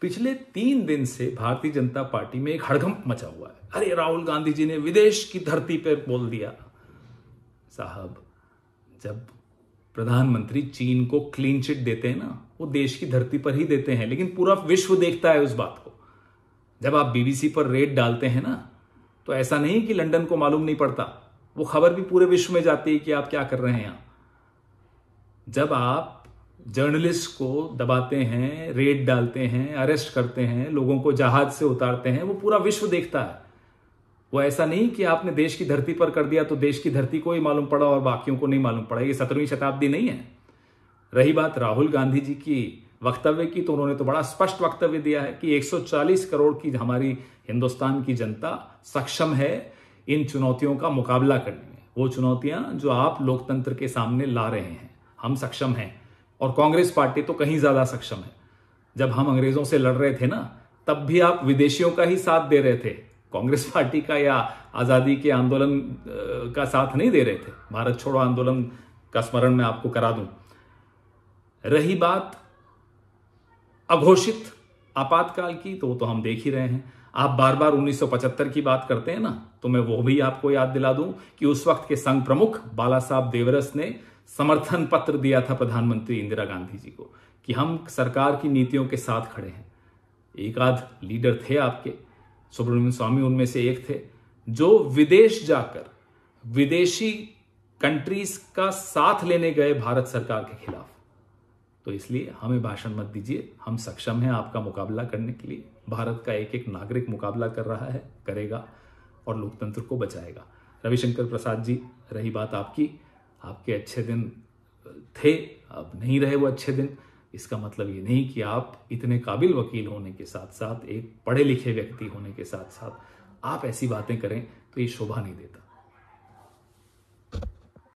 पिछले तीन दिन से भारतीय जनता पार्टी में एक हड़कंप मचा हुआ है अरे राहुल गांधी जी ने विदेश की धरती पर बोल दिया साहब जब प्रधानमंत्री चीन को क्लीन चिट देते हैं ना वो देश की धरती पर ही देते हैं लेकिन पूरा विश्व देखता है उस बात को जब आप बीबीसी पर रेड डालते हैं ना तो ऐसा नहीं कि लंदन को मालूम नहीं पड़ता वो खबर भी पूरे विश्व में जाती है कि आप क्या कर रहे हैं यहां जब आप जर्नलिस्ट को दबाते हैं रेड डालते हैं अरेस्ट करते हैं लोगों को जहाज से उतारते हैं वो पूरा विश्व देखता है वो ऐसा नहीं कि आपने देश की धरती पर कर दिया तो देश की धरती को ही मालूम पड़ा और बाकियों को नहीं मालूम पड़ा ये सत्रहवीं शताब्दी नहीं है रही बात राहुल गांधी जी की वक्तव्य की तो उन्होंने तो बड़ा स्पष्ट वक्तव्य दिया है कि 140 करोड़ की हमारी हिंदुस्तान की जनता सक्षम है इन चुनौतियों का मुकाबला करने में वो चुनौतियां जो आप लोकतंत्र के सामने ला रहे हैं हम सक्षम हैं और कांग्रेस पार्टी तो कहीं ज्यादा सक्षम है जब हम अंग्रेजों से लड़ रहे थे ना तब भी आप विदेशियों का ही साथ दे रहे थे कांग्रेस पार्टी का या आजादी के आंदोलन का साथ नहीं दे रहे थे भारत छोड़ो आंदोलन का स्मरण मैं आपको करा दूं रही बात अघोषित आपातकाल की तो वो तो हम देख ही रहे हैं आप बार बार 1975 की बात करते हैं ना तो मैं वो भी आपको याद दिला दूं कि उस वक्त के संघ प्रमुख बाला साहब देवरस ने समर्थन पत्र दिया था प्रधानमंत्री इंदिरा गांधी जी को कि हम सरकार की नीतियों के साथ खड़े हैं एक आध लीडर थे आपके सुब्रमण्यम स्वामी उनमें से एक थे जो विदेश जाकर विदेशी कंट्रीज का साथ लेने गए भारत सरकार के खिलाफ तो इसलिए हमें भाषण मत दीजिए हम सक्षम हैं आपका मुकाबला करने के लिए भारत का एक एक नागरिक मुकाबला कर रहा है करेगा और लोकतंत्र को बचाएगा रविशंकर प्रसाद जी रही बात आपकी आपके अच्छे दिन थे अब नहीं रहे वो अच्छे दिन इसका मतलब ये नहीं कि आप इतने काबिल वकील होने के साथ साथ एक पढ़े लिखे व्यक्ति होने के साथ साथ आप ऐसी बातें करें तो ये शोभा नहीं देता